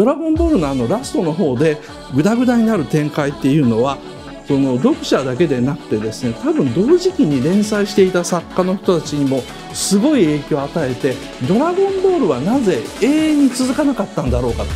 ドラゴンボール」のあのラストの方でグダグダになる展開っていうのはその読者だけでなくてですね多分同時期に連載していた作家の人たちにもすごい影響を与えて「ドラゴンボール」はなぜ永遠に続かなかったんだろうかと。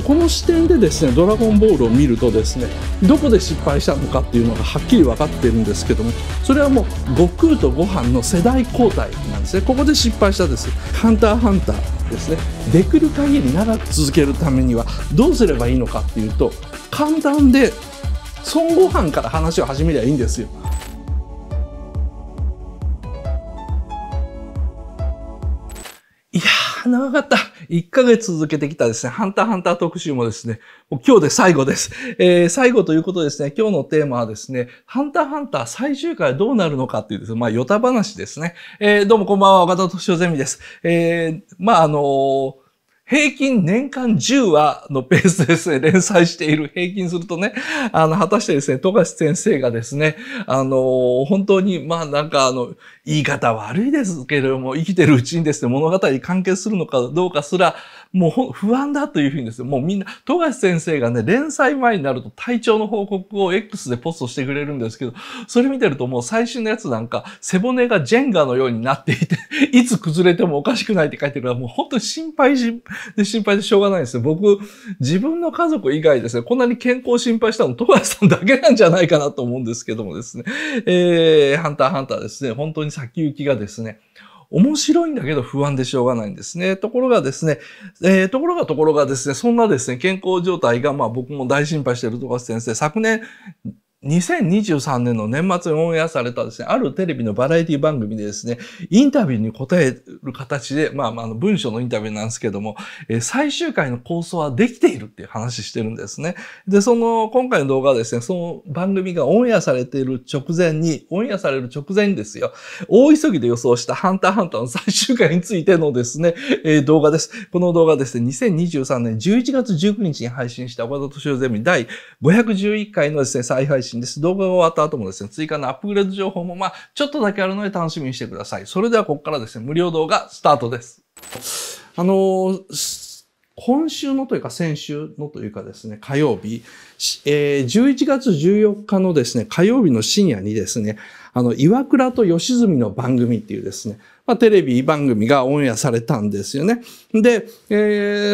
でこの視点でですね「ドラゴンボール」を見るとですねどこで失敗したのかっていうのがはっきり分かってるんですけどもそれはもう悟空とご飯の世代交代なんですねここで失敗したです「ハンターハンター」ですねできる限り長く続けるためにはどうすればいいのかっていうと簡単で孫悟飯から話を始めりゃいいんですよ。いや長かった。1ヶ月続けてきたですね、ハンターハンター特集もですね、もう今日で最後です。えー、最後ということですね、今日のテーマはですね、ハンターハンター最終回どうなるのかっていうですね、まあ、ヨタ話ですね。えー、どうもこんばんは、岡田敏夫ゼミです。えー、まあ、あのー平均年間10話のペースでですね、連載している、平均するとね、あの、果たしてですね、富樫先生がですね、あの、本当に、まあなんかあの、言い方悪いですけれども、生きてるうちにですね、物語関係するのかどうかすら、もう不安だというふうにですね、もうみんな、富樫先生がね、連載前になると体調の報告を X でポストしてくれるんですけど、それ見てるともう最新のやつなんか、背骨がジェンガのようになっていて、いつ崩れてもおかしくないって書いてるから、もう本当に心配し、で、心配でしょうがないです僕、自分の家族以外ですね、こんなに健康を心配したの、トガさんだけなんじゃないかなと思うんですけどもですね。えー、ハンターハンターですね、本当に先行きがですね、面白いんだけど不安でしょうがないんですね。ところがですね、えー、ところがところがですね、そんなですね、健康状態が、まあ僕も大心配してるとか先生、昨年、2023年の年末にオンエアされたですね、あるテレビのバラエティ番組でですね、インタビューに答える形で、まあ、まあ、文章のインタビューなんですけども、え最終回の構想はできているっていう話してるんですね。で、その、今回の動画はですね、その番組がオンエアされている直前に、オンエアされる直前にですよ、大急ぎで予想したハンターハンターの最終回についてのですね、え動画です。この動画ですね、2023年11月19日に配信した岡田敏夫ゼミ第511回のですね、再配信信です。動画が終わった後もですね、追加のアップグレード情報もまあ、ちょっとだけあるので楽しみにしてください。それではここからですね、無料動画スタートです。あのー今週のというか先週のというかですね、火曜日、えー、11月14日のですね、火曜日の深夜にですね、あの、岩倉と吉住の番組っていうですね、まあ、テレビ番組がオンエアされたんですよね。で、え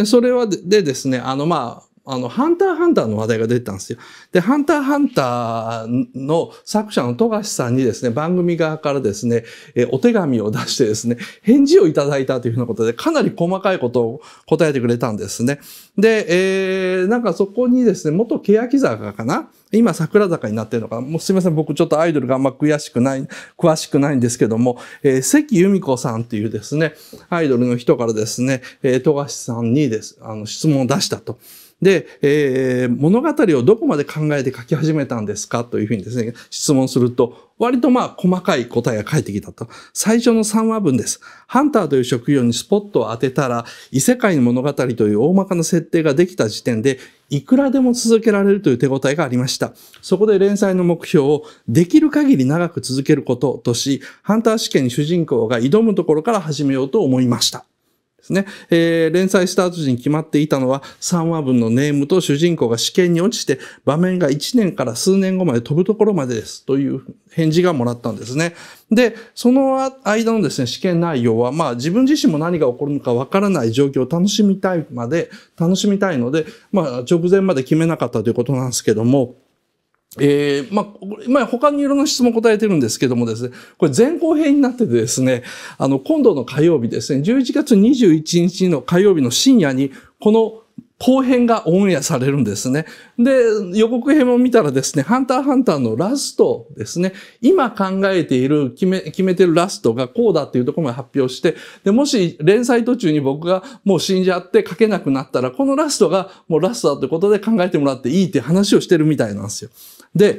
ー、それはでですね、あの、まあ、あの、ハンターハンターの話題が出てたんですよ。で、ハンターハンターの作者の富樫さんにですね、番組側からですね、えお手紙を出してですね、返事をいただいたというふうなことで、かなり細かいことを答えてくれたんですね。で、えー、なんかそこにですね、元欅坂かな今桜坂になってるのかなもうすいません、僕ちょっとアイドルがあんま悔しくない、詳しくないんですけども、えー、関由美子さんというですね、アイドルの人からですね、えー、富樫さんにです、あの、質問を出したと。で、えー、物語をどこまで考えて書き始めたんですかというふうにですね、質問すると、割とまあ細かい答えが返ってきたと。最初の3話分です。ハンターという職業にスポットを当てたら、異世界の物語という大まかな設定ができた時点で、いくらでも続けられるという手応えがありました。そこで連載の目標をできる限り長く続けることとし、ハンター試験主人公が挑むところから始めようと思いました。ですね、えー、連載スタート時に決まっていたのは3話分のネームと主人公が試験に落ちて場面が1年から数年後まで飛ぶところまでですという返事がもらったんですね。で、その間のですね、試験内容は、まあ自分自身も何が起こるのかわからない状況を楽しみたいまで、楽しみたいので、まあ直前まで決めなかったということなんですけども、えー、まあ、まあ、他にいろんな質問答えてるんですけどもですね、これ前後編になっててですね、あの、今度の火曜日ですね、11月21日の火曜日の深夜に、この後編がオンエアされるんですね。で、予告編も見たらですね、ハンターハンターのラストですね、今考えている、決め、決めてるラストがこうだっていうところまで発表して、で、もし連載途中に僕がもう死んじゃって書けなくなったら、このラストがもうラストだってことで考えてもらっていいって話をしてるみたいなんですよ。で、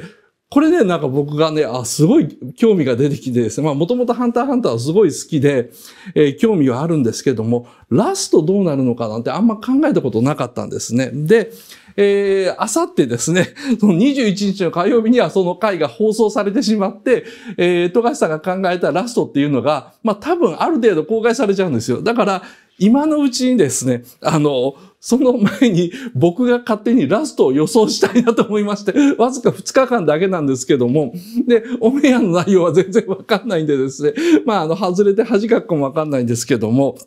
これね、なんか僕がね、あ、すごい興味が出てきてですね、まあもともとハンターハンターはすごい好きで、えー、興味はあるんですけども、ラストどうなるのかなんてあんま考えたことなかったんですね。で、えー、あさってですね、その21日の火曜日にはその回が放送されてしまって、えー、富樫さんが考えたラストっていうのが、まあ多分ある程度公開されちゃうんですよ。だから、今のうちにですね、あの、その前に僕が勝手にラストを予想したいなと思いまして、わずか2日間だけなんですけども、で、オンエアの内容は全然わかんないんでですね、まあ、あの、外れて恥かくかもわかんないんですけども、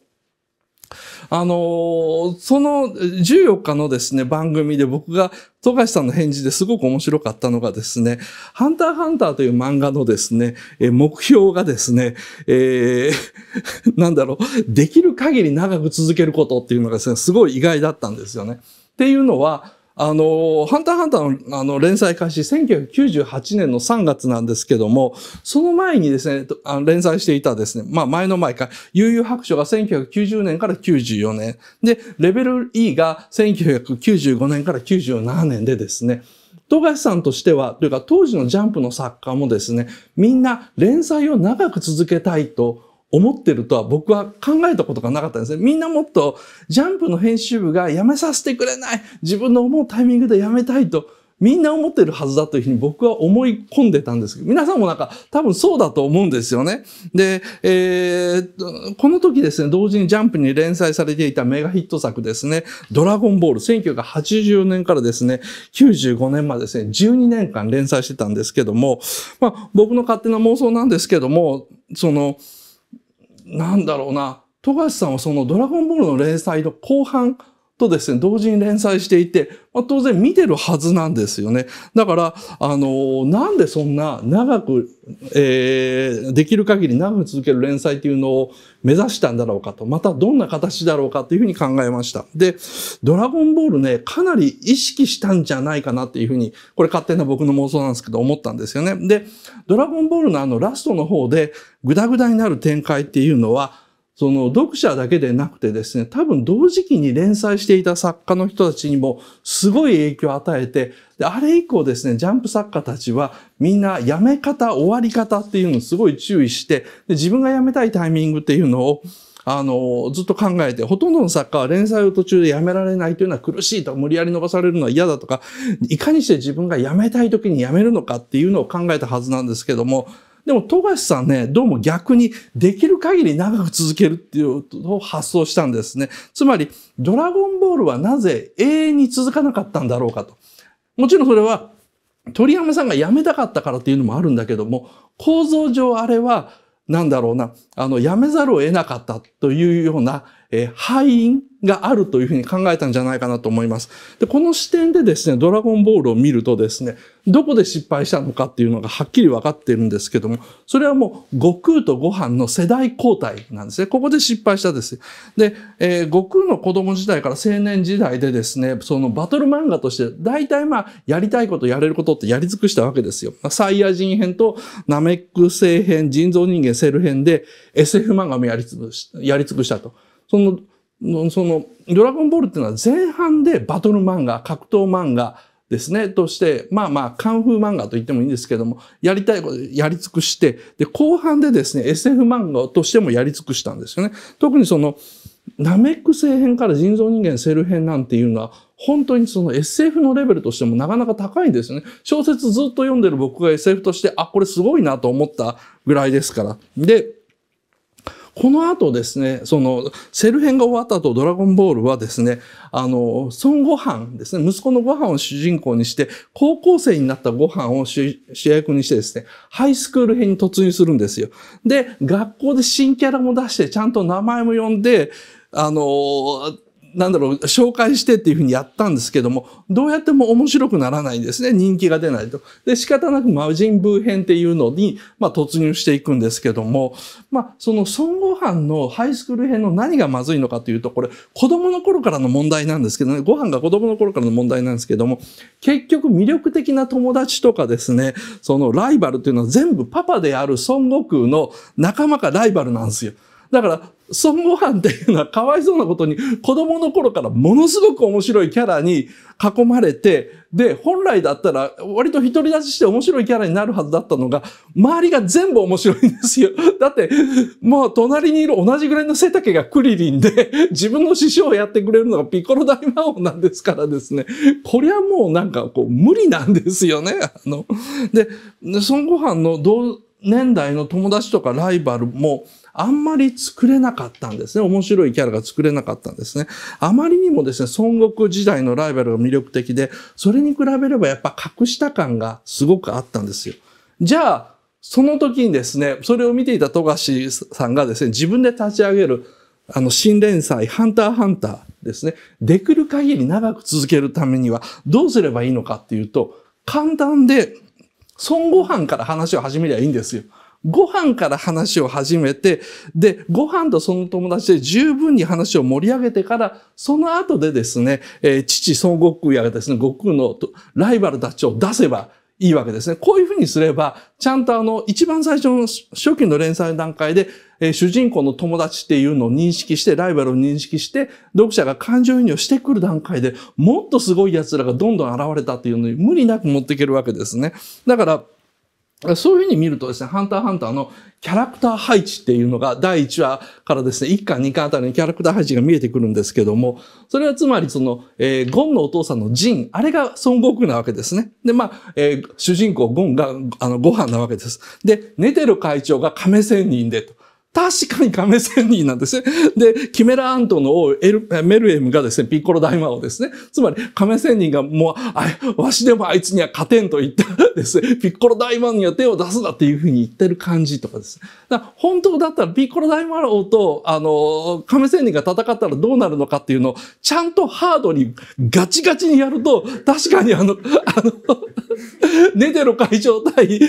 あのー、その14日のですね、番組で僕が富樫さんの返事ですごく面白かったのがですね、ハンターハンターという漫画のですね、え目標がですね、えー、なんだろう、できる限り長く続けることっていうのがですね、すごい意外だったんですよね。っていうのは、あの、ハンターハンターのあの連載開始、1998年の3月なんですけども、その前にですね、あの連載していたですね、まあ前の前か、悠々白書が1990年から94年、で、レベル E が1995年から97年でですね、富樫さんとしては、というか当時のジャンプの作家もですね、みんな連載を長く続けたいと思ってるとは僕は考えたことがなかったんですね。みんなもっとジャンプの編集部が辞めさせてくれない自分の思うタイミングで辞めたいとみんな思ってるはずだというふうに僕は思い込んでたんですけど、皆さんもなんか多分そうだと思うんですよね。で、えー、この時ですね、同時にジャンプに連載されていたメガヒット作ですね、ドラゴンボール、1980年からですね、95年までですね、12年間連載してたんですけども、まあ僕の勝手な妄想なんですけども、その、なんだろうな、富樫さんはそのドラゴンボールの連載の後半とですね、同時に連載していて、まあ、当然見てるはずなんですよね。だから、あの、なんでそんな長く、えー、できる限り長く続ける連載というのを目指したんだろうかと、またどんな形だろうかというふうに考えました。で、ドラゴンボールね、かなり意識したんじゃないかなっていうふうに、これ勝手な僕の妄想なんですけど思ったんですよね。で、ドラゴンボールのあのラストの方で、グダグダになる展開っていうのは、その読者だけでなくてですね、多分同時期に連載していた作家の人たちにもすごい影響を与えて、であれ以降ですね、ジャンプ作家たちはみんな辞め方、終わり方っていうのをすごい注意して、で自分が辞めたいタイミングっていうのをあの、ずっと考えて、ほとんどの作家は連載を途中でやめられないというのは苦しいと無理やり逃されるのは嫌だとか、いかにして自分が辞めたい時に辞めるのかっていうのを考えたはずなんですけども、でも、富樫さんね、どうも逆にできる限り長く続けるっていうことを発想したんですね。つまり、ドラゴンボールはなぜ永遠に続かなかったんだろうかと。もちろんそれは、鳥山さんが辞めたかったからっていうのもあるんだけども、構造上あれは、なんだろうな、あの、辞めざるを得なかったというような、えー、敗因があるというふうに考えたんじゃないかなと思います。で、この視点でですね、ドラゴンボールを見るとですね、どこで失敗したのかっていうのがはっきり分かっているんですけども、それはもう悟空とご飯の世代交代なんですね。ここで失敗したです。で、えー、悟空の子供時代から青年時代でですね、そのバトル漫画として、大体まあ、やりたいことやれることってやり尽くしたわけですよ。まサイヤ人編とナメック星編、人造人間セル編で SF 漫画もやり尽くしやり尽くしたと。そのその、ドラゴンボールっていうのは前半でバトル漫画、格闘漫画ですね、として、まあまあ、カンフー漫画と言ってもいいんですけども、やりたいこと、やり尽くして、で、後半でですね、SF 漫画としてもやり尽くしたんですよね。特にその、ナメック星編から人造人間セル編なんていうのは、本当にその SF のレベルとしてもなかなか高いんですよね。小説ずっと読んでる僕が SF として、あ、これすごいなと思ったぐらいですから。で、この後ですね、その、セル編が終わった後、ドラゴンボールはですね、あの、孫悟飯ですね、息子のご飯を主人公にして、高校生になったご飯を主役にしてですね、ハイスクール編に突入するんですよ。で、学校で新キャラも出して、ちゃんと名前も呼んで、あの、なんだろう、紹介してっていうふうにやったんですけども、どうやっても面白くならないんですね。人気が出ないと。で、仕方なく魔人ブー編っていうのに、まあ、突入していくんですけども、まあ、その孫悟飯のハイスクール編の何がまずいのかというと、これ、子供の頃からの問題なんですけどね、ご飯が子供の頃からの問題なんですけども、結局魅力的な友達とかですね、そのライバルっていうのは全部パパである孫悟空の仲間かライバルなんですよ。だから、孫悟飯っていうのはかわいそうなことに、子供の頃からものすごく面白いキャラに囲まれて、で、本来だったら割と独り立ちして面白いキャラになるはずだったのが、周りが全部面白いんですよ。だって、もう隣にいる同じぐらいの背丈がクリリンで、自分の師匠をやってくれるのがピコロ大魔王なんですからですね。こりゃもうなんかこう無理なんですよね。あの、で、孫悟飯の同年代の友達とかライバルもあんまり作れなかったんですね。面白いキャラが作れなかったんですね。あまりにもですね、孫国時代のライバルが魅力的で、それに比べればやっぱ格下感がすごくあったんですよ。じゃあ、その時にですね、それを見ていた富樫さんがですね、自分で立ち上げる、あの、新連載、ハンターハンターですね、できる限り長く続けるためには、どうすればいいのかっていうと、簡単で、孫悟飯から話を始めりゃいいんですよ。ご飯から話を始めて、で、ご飯とその友達で十分に話を盛り上げてから、その後でですね、えー、父孫悟空やですね、悟空のライバルたちを出せば、いいわけですね。こういうふうにすれば、ちゃんとあの、一番最初の初期の連載の段階で、えー、主人公の友達っていうのを認識して、ライバルを認識して、読者が感情移入してくる段階でもっとすごい奴らがどんどん現れたっていうのに無理なく持っていけるわけですね。だから、そういうふうに見るとですね、ハンターハンターのキャラクター配置っていうのが第1話からですね、1巻2巻あたりのキャラクター配置が見えてくるんですけども、それはつまりその、えー、ゴンのお父さんのジン、あれが孫悟空なわけですね。で、まあ、えー、主人公ゴンが、あの、ご飯なわけです。で、ネテル会長が亀仙人でと。確かに亀仙人なんですね。で、キメラアントの王エルメルエムがですね、ピッコロ大魔王ですね。つまり、亀仙人がもう、あわしでもあいつには勝てんと言ったですね、ピッコロ大魔王には手を出すなっていうふうに言ってる感じとかですね。だから本当だったらピッコロ大魔王と、あの、亀仙人が戦ったらどうなるのかっていうのを、ちゃんとハードにガチガチにやると、確かにあの、あの、ネ てロ会長対、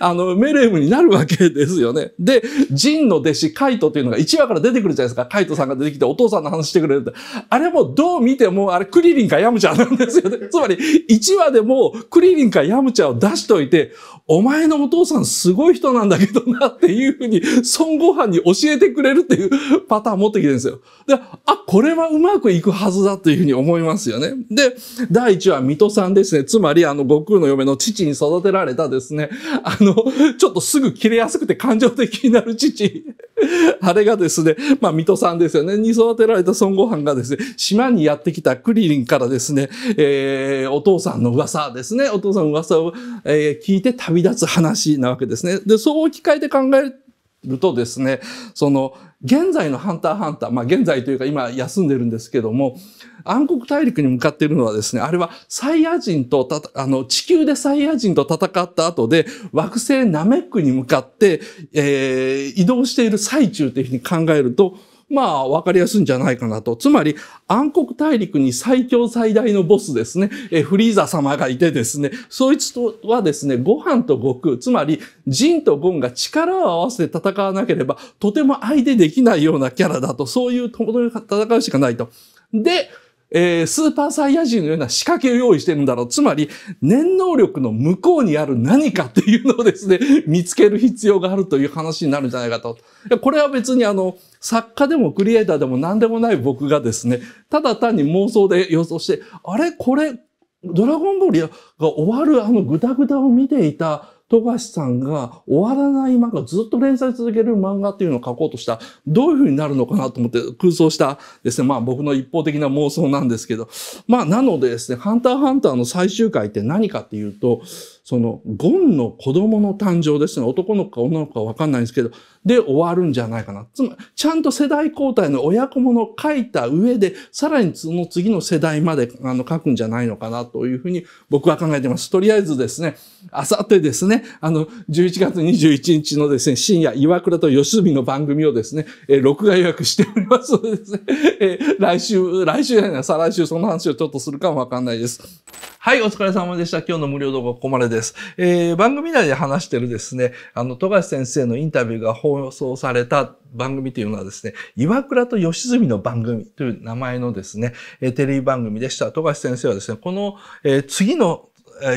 あの、メレムになるわけですよね。で、ジンの弟子、カイトというのが1話から出てくるじゃないですか。カイトさんが出てきてお父さんの話してくれるって。あれもどう見ても、あれクリリンかヤムチャなんですよね。つまり、1話でもクリリンかヤムチャを出しといて、お前のお父さんすごい人なんだけどなっていうふうに、孫悟飯に教えてくれるっていうパターン持ってきてるんですよ。で、あ、これはうまくいくはずだというふうに思いますよね。で、第1話、水戸さんですね。つまり、あの、悟空の嫁の父に育てられたですね、あの、ちょっとすぐ切れやすくて感情的になる父、あれがですね、まあ、水戸さんですよね、に育てられた孫悟飯がですね、島にやってきたクリリンからですね、えー、お父さんの噂ですね、お父さんの噂を、えー、聞いて旅立つ話なわけですね。で、そう置き換えて考えるとですね、その、現在のハンターハンター、まあ現在というか今休んでるんですけども、暗黒大陸に向かっているのはですね、あれはサイヤ人とあの、地球でサイヤ人と戦った後で、惑星ナメックに向かって、えー、移動している最中というふうに考えると、まあ、わかりやすいんじゃないかなと。つまり、暗黒大陸に最強最大のボスですね、えフリーザ様がいてですね、そいつとはですね、ご飯と悟空、つまり、ジンとゴンが力を合わせて戦わなければ、とても相手できないようなキャラだと、そういう戦うしかないと。で、えー、スーパーサイヤ人のような仕掛けを用意してるんだろう。つまり、念能力の向こうにある何かっていうのをですね、見つける必要があるという話になるんじゃないかと。これは別にあの、作家でもクリエイターでも何でもない僕がですね、ただ単に妄想で予想して、あれこれ、ドラゴンボールが終わるあのグダグダを見ていた富樫さんが終わらない漫画、ずっと連載続ける漫画っていうのを書こうとした、どういう風になるのかなと思って空想したですね、まあ僕の一方的な妄想なんですけど、まあなのでですね、ハンターハンターの最終回って何かっていうと、その、ゴンの子供の誕生ですね。男の子か女の子かわかんないんですけど、で終わるんじゃないかな。つまり、ちゃんと世代交代の親子ものを書いた上で、さらにその次の世代まであの書くんじゃないのかなというふうに僕は考えてます。とりあえずですね、あさってですね、あの、11月21日のですね、深夜、岩倉と吉住の番組をですね、えー、録画予約しておりますのでですね、えー、来週、来週やな、再来週その話をちょっとするかもわかんないです。はい、お疲れ様でした。今日の無料動画ここまでです。えー、番組内で話してるですね、あの、富樫先生のインタビューが放送された番組というのはですね、岩倉と吉住の番組という名前のですね、えテレビ番組でした。富樫先生はですね、この、え次の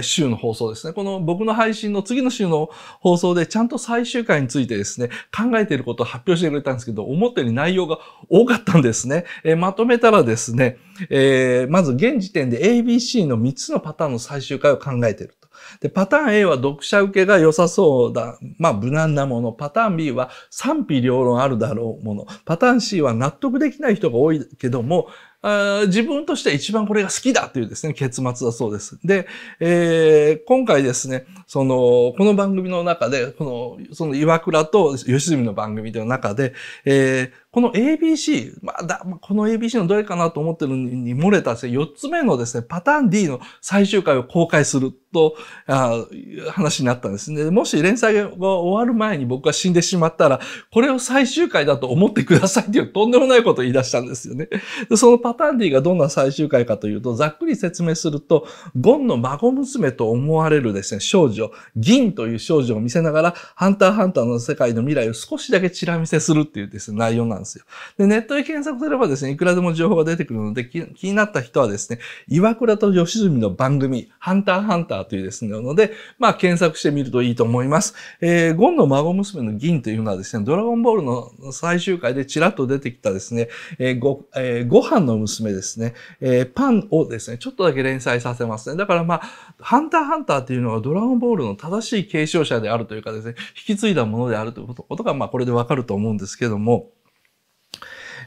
週の放送ですね。この僕の配信の次の週の放送でちゃんと最終回についてですね、考えていることを発表してくれたんですけど、思ったより内容が多かったんですね。えー、まとめたらですね、えー、まず現時点で ABC の3つのパターンの最終回を考えていると。で、パターン A は読者受けが良さそうだ。まあ、無難なもの。パターン B は賛否両論あるだろうもの。パターン C は納得できない人が多いけども、あ自分として一番これが好きだというですね、結末だそうです。で、えー、今回ですね、その、この番組の中で、この、その岩倉と吉住の番組の中で、えー、この ABC、まあだ、この ABC のどれかなと思ってるのに漏れたですね、4つ目のですね、パターン D の最終回を公開すると、あ話になったんですね。もし連載が終わる前に僕が死んでしまったら、これを最終回だと思ってくださいっていうとんでもないことを言い出したんですよね。でそのパターン D がどんな最終回かというと、ざっくり説明すると、ゴンの孫娘と思われるですね、少女、銀という少女を見せながら、ハンターハンターの世界の未来を少しだけチラ見せするっていうですね、内容なんです。ですよ。で、ネットで検索すればですね、いくらでも情報が出てくるので、気になった人はですね、岩倉と吉住の番組、ハンターハンターというですね、ので、まあ、検索してみるといいと思います。えー、ゴンの孫娘の銀というのはですね、ドラゴンボールの最終回でちらっと出てきたですね、えー、ご、えー、ご飯の娘ですね、えー、パンをですね、ちょっとだけ連載させますね。だからまあ、ハンターハンターっていうのはドラゴンボールの正しい継承者であるというかですね、引き継いだものであるということが、まあ、これでわかると思うんですけども、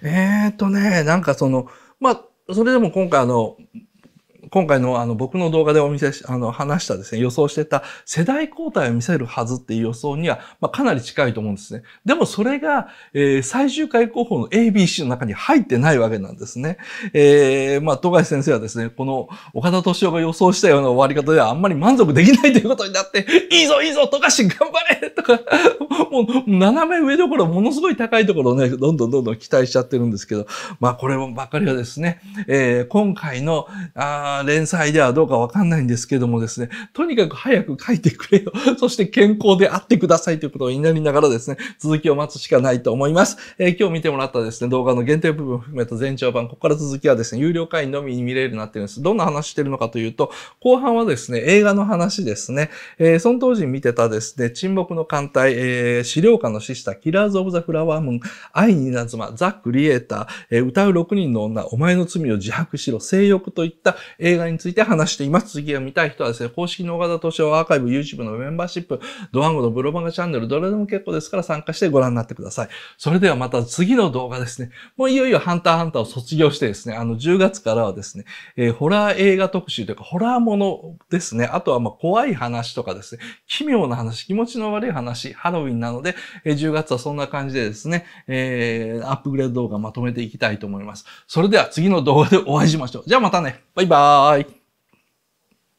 えっ、ー、とね、なんかその、まあ、それでも今回あの、今回のあの僕の動画でお見せし、あの話したですね、予想してた世代交代を見せるはずっていう予想には、まあ、かなり近いと思うんですね。でもそれが、えー、最終回候補の ABC の中に入ってないわけなんですね。えー、まあ、富樫先生はですね、この岡田敏夫が予想したような終わり方ではあんまり満足できないということになって、いいぞいいぞ富樫頑張れとか、もう斜め上どころものすごい高いところをね、どんどんどんどん期待しちゃってるんですけど、まあこればっかりはですね、えー、今回の、あま連載ではどうかわかんないんですけどもですね、とにかく早く書いてくれよ。そして健康であってくださいということを祈りながらですね、続きを待つしかないと思います。えー、今日見てもらったですね、動画の限定部分を含めた全長版、ここから続きはですね、有料会員のみに見れるようになってるんです。どんな話してるのかというと、後半はですね、映画の話ですね、えー、その当時見てたですね、沈黙の艦隊、えー、資料館の死したキラーズ・オブ・ザ・フラワームーン、愛に稲妻、ザ・クリエイター、えー、歌う6人の女、お前の罪を自白しろ、性欲といった映画について話しています。次が見たい人はですね、公式の岡田敏夫アーカイブ、YouTube のメンバーシップ、ドワンゴのブロマガチャンネル、どれでも結構ですから参加してご覧になってください。それではまた次の動画ですね。もういよいよハンターハンターを卒業してですね、あの10月からはですね、えー、ホラー映画特集というか、ホラーものですね。あとはまあ怖い話とかですね、奇妙な話、気持ちの悪い話、ハロウィンなので、えー、10月はそんな感じでですね、えー、アップグレード動画まとめていきたいと思います。それでは次の動画でお会いしましょう。じゃあまたね。バイバーイ。Bye.